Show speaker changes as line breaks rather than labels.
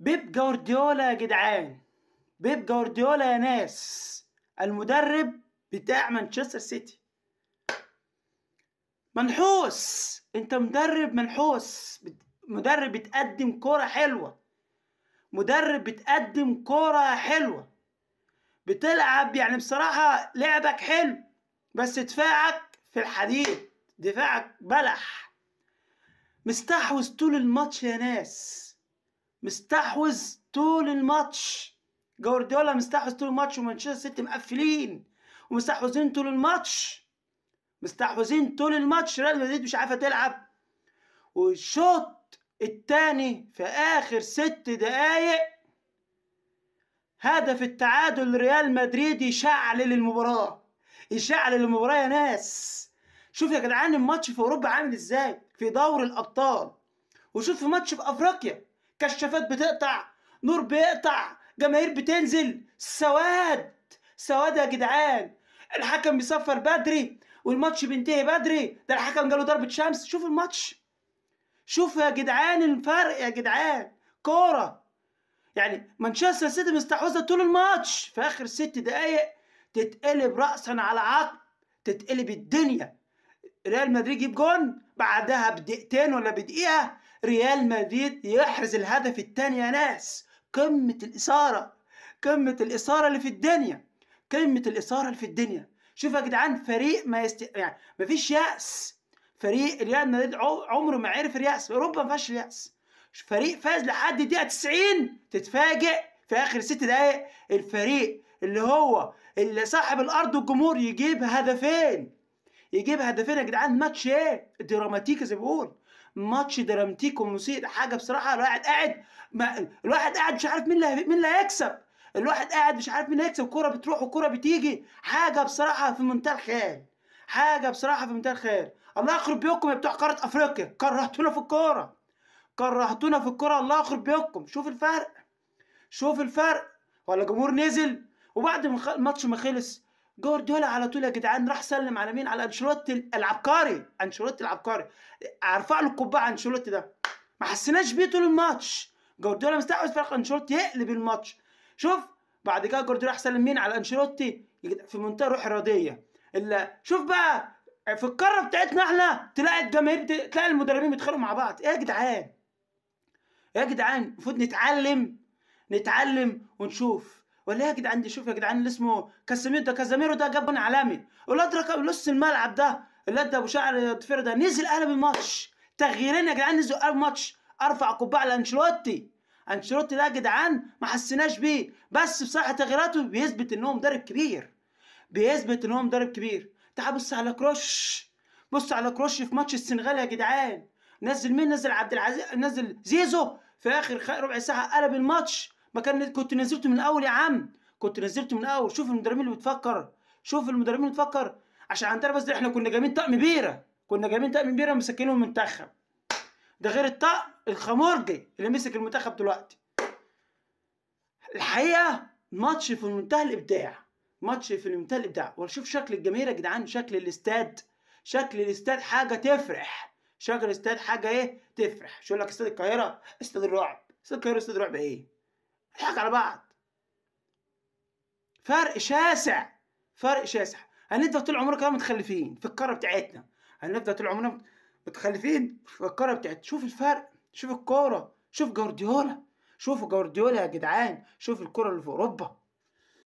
بيب جوارديولا يا جدعان بيب جوارديولا يا ناس المدرب بتاع مانشستر سيتي منحوس انت مدرب منحوس مدرب بتقدم كوره حلوة مدرب بتقدم كوره حلوة بتلعب يعني بصراحة لعبك حلو بس دفاعك في الحديد دفاعك بلح مستحوذ طول الماتش يا ناس مستحوذ طول الماتش جوارديولا مستحوذ طول الماتش ومانشستر سيتي مقفلين ومستحوذين طول الماتش مستحوذين طول الماتش ريال مدريد مش عارفه تلعب والشوط الثاني في اخر ست دقايق هدف التعادل ريال مدريد يشعلل المباراه يشعلل المباراه يا ناس شوف يا جدعان الماتش في اوروبا عامل ازاي في دور الابطال وشوف في ماتش في افريقيا كشافات بتقطع نور بيقطع جماهير بتنزل سواد سواد يا جدعان الحكم بيصفر بدري والماتش بينتهي بدري ده الحكم جاله ضربة شمس شوف الماتش شوف يا جدعان الفرق يا جدعان كورة يعني مانشستر سيتي مستحوذة طول الماتش في آخر ست دقايق تتقلب رأسا على عقب تتقلب الدنيا ريال مدريد يجيب جون بعدها بدقيقتين ولا بدقيقة ريال مدريد يحرز الهدف الثاني يا ناس قمة الإثارة قمة الإثارة اللي في الدنيا قمة الإثارة اللي في الدنيا شوف يا جدعان فريق ما يست... يعني ما فيش يأس فريق ريال مدريد عمره ما عرف اليأس أوروبا ما فيهاش اليأس فريق فاز لحد الدقيقة 90 تتفاجئ في آخر ست دقايق الفريق اللي هو اللي صاحب الأرض والجمهور يجيب هدفين يجيب هدفين يا جدعان ماتش ايه دراماتيكي زي ما بقول ماتش دراماتيك ومسيء حاجه بصراحه الواحد قاعد ما الواحد قاعد مش عارف مين اللي مين اللي هيكسب الواحد قاعد مش عارف مين هيكسب الكوره بتروح وكوره بتيجي حاجه بصراحه في منتهى الخيال حاجه بصراحه في منتهى الخيال الله يخرب بيكم يا بتوع قاره افريقيا كرهتونا في الكوره كرهتونا في الكوره الله يخرب بيكم شوف الفرق شوف الفرق ولا جمهور نزل وبعد ما الماتش ما خلص جوارديولا على طول يا جدعان راح سلم على مين على انشيلوتي العبقري انشيلوتي العبقري ارفع له القبعه انشيلوتي ده ما حسيناش بيه طول الماتش جوارديولا مستحوذ فرق انشيلوتي يقلب الماتش شوف بعد كده جوارديولا راح سلم مين على انشيلوتي في منتهى روح رياضيه الا شوف بقى في القاره بتاعتنا احنا تلاقي الجماهير تلاقي المدربين بيتخانقوا مع بعض ايه يا جدعان ايه يا جدعان المفروض نتعلم نتعلم ونشوف ولا يا جدعان شوف يا جدعان اللي اسمه كاسيميرو ده كازاميرو ده جاب عالمي الواد ركب نص الملعب ده اللي ده ابو شعر ضفير ده نزل قلب الماتش تغييرين يا جدعان نزلوا قلب الماتش ارفع قبعه لانشلوتي انشلوتي ده يا جدعان ما حسيناش بيه بس بصراحه تغييراته بيثبت ان هو مدرب كبير بيثبت ان هو مدرب كبير تعال بص على كروش بص على كروش في ماتش السنغال يا جدعان نزل مين نزل عبد العزيز نزل زيزو في اخر ربع ساعه قلب الماتش ما كان كنت نزلته من الاول يا عم كنت نزلته من الاول شوف المدربين اللي بتفكر شوف المدربين اللي بتفكر عشان عندنا بس احنا كنا جايبين طقم بيره كنا جايبين طقم بيره مسكينه المنتخب ده غير الطقم الخمورجي اللي مسك المنتخب دلوقتي الحقيقه ماتش في منتهى الابداع ماتش في منتهى الابداع وشوف شكل الجماهير يا جدعان شكل الاستاد شكل الاستاد حاجه تفرح شكل الاستاد حاجه ايه تفرح شو لك استاد القاهره استاد الرعب استاد القاهره استاد الرعب ايه الحق على بعض فرق شاسع فرق شاسع هنفضل طول عمرنا كده متخلفين في الكره بتاعتنا هنفضل طول عمرنا متخلفين في الكره بتاعتنا شوف الفرق شوف الكوره شوف جوارديولا شوفوا جوارديولا يا جدعان شوف الكره اللي في اوروبا